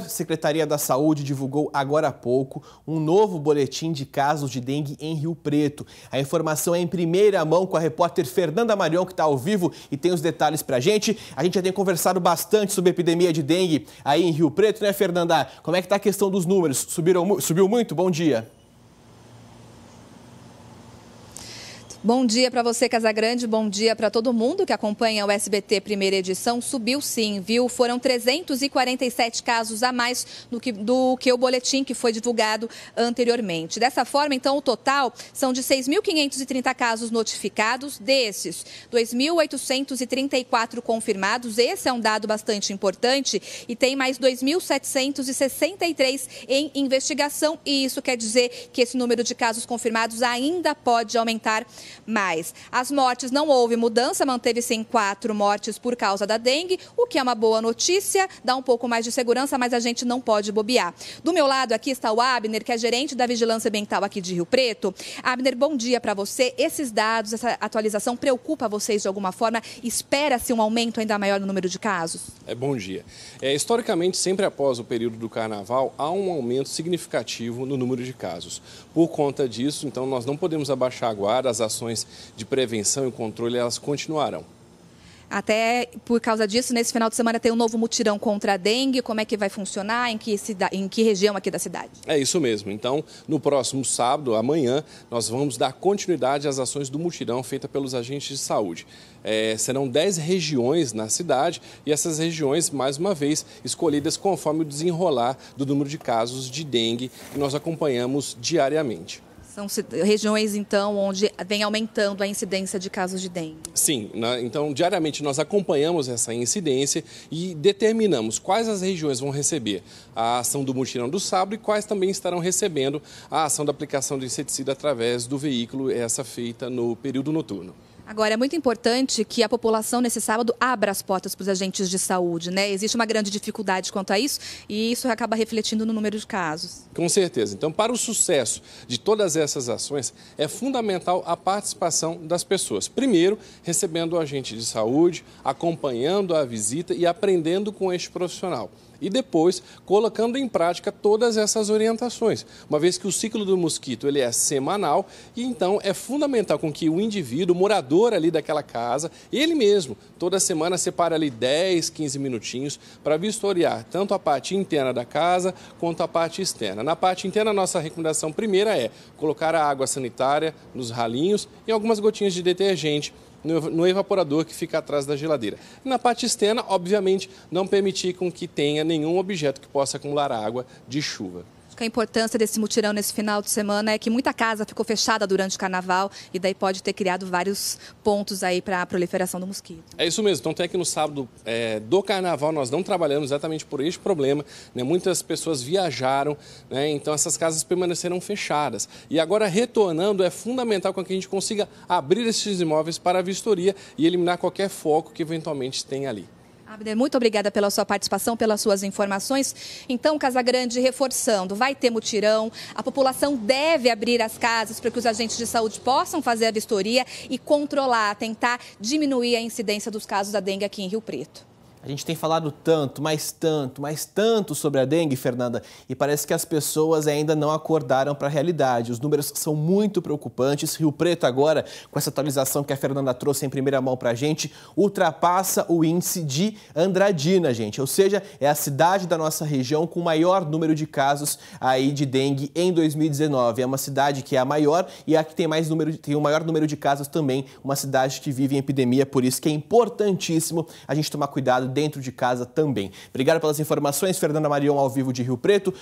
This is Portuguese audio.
A Secretaria da Saúde divulgou agora há pouco um novo boletim de casos de dengue em Rio Preto. A informação é em primeira mão com a repórter Fernanda Marion, que está ao vivo e tem os detalhes para a gente. A gente já tem conversado bastante sobre a epidemia de dengue aí em Rio Preto, né, Fernanda? Como é que está a questão dos números? Subiram, subiu muito? Bom dia. Bom dia para você, Casagrande. Bom dia para todo mundo que acompanha o SBT Primeira Edição. Subiu sim, viu? Foram 347 casos a mais do que, do que o boletim que foi divulgado anteriormente. Dessa forma, então, o total são de 6.530 casos notificados. Desses, 2.834 confirmados. Esse é um dado bastante importante. E tem mais 2.763 em investigação. E isso quer dizer que esse número de casos confirmados ainda pode aumentar mais. As mortes não houve mudança, manteve-se em quatro mortes por causa da dengue, o que é uma boa notícia, dá um pouco mais de segurança, mas a gente não pode bobear. Do meu lado aqui está o Abner, que é gerente da Vigilância Ambiental aqui de Rio Preto. Abner, bom dia para você. Esses dados, essa atualização preocupa vocês de alguma forma? Espera-se um aumento ainda maior no número de casos? É bom dia. É, historicamente, sempre após o período do carnaval, há um aumento significativo no número de casos. Por conta disso, então, nós não podemos abaixar a guarda, as ações ações de prevenção e controle elas continuarão. Até por causa disso, nesse final de semana tem um novo mutirão contra a dengue. Como é que vai funcionar? Em que, em que região aqui da cidade? É isso mesmo. Então, no próximo sábado, amanhã, nós vamos dar continuidade às ações do mutirão feita pelos agentes de saúde. É, serão 10 regiões na cidade e essas regiões, mais uma vez, escolhidas conforme o desenrolar do número de casos de dengue que nós acompanhamos diariamente. São regiões, então, onde vem aumentando a incidência de casos de dengue. Sim, né? então, diariamente nós acompanhamos essa incidência e determinamos quais as regiões vão receber a ação do mutirão do sábado e quais também estarão recebendo a ação da aplicação de inseticida através do veículo, essa feita no período noturno. Agora, é muito importante que a população nesse sábado abra as portas para os agentes de saúde, né? Existe uma grande dificuldade quanto a isso e isso acaba refletindo no número de casos. Com certeza. Então, para o sucesso de todas essas ações, é fundamental a participação das pessoas. Primeiro, recebendo o agente de saúde, acompanhando a visita e aprendendo com este profissional e depois colocando em prática todas essas orientações, uma vez que o ciclo do mosquito ele é semanal e então é fundamental com que o indivíduo, o morador cuidador ali daquela casa, ele mesmo, toda semana separa ali 10, 15 minutinhos para vistoriar tanto a parte interna da casa quanto a parte externa. Na parte interna, nossa recomendação primeira é colocar a água sanitária nos ralinhos e algumas gotinhas de detergente no, evaporador que fica atrás da geladeira. Na parte externa, obviamente, não permitir com que tenha nenhum objeto que possa acumular água de chuva a importância desse mutirão nesse final de semana é que muita casa ficou fechada durante o carnaval e daí pode ter criado vários pontos aí para a proliferação do mosquito. É isso mesmo. Então tem é que no sábado é, do carnaval, nós não trabalhamos exatamente por este problema. Né? Muitas pessoas viajaram, né? então essas casas permaneceram fechadas. E agora retornando, é fundamental que a gente consiga abrir esses imóveis para a vistoria e eliminar qualquer foco que eventualmente tem ali. Abner, muito obrigada pela sua participação, pelas suas informações. Então, Casagrande, reforçando, vai ter mutirão, a população deve abrir as casas para que os agentes de saúde possam fazer a vistoria e controlar, tentar diminuir a incidência dos casos da dengue aqui em Rio Preto. A gente tem falado tanto, mais tanto, mais tanto sobre a dengue, Fernanda, e parece que as pessoas ainda não acordaram para a realidade. Os números são muito preocupantes. Rio Preto, agora, com essa atualização que a Fernanda trouxe em primeira mão para a gente, ultrapassa o índice de Andradina, gente. Ou seja, é a cidade da nossa região com o maior número de casos aí de dengue em 2019. É uma cidade que é a maior e é a que tem, mais número, tem o maior número de casos também, uma cidade que vive em epidemia. Por isso que é importantíssimo a gente tomar cuidado dentro de casa também. Obrigado pelas informações, Fernanda Marion ao vivo de Rio Preto.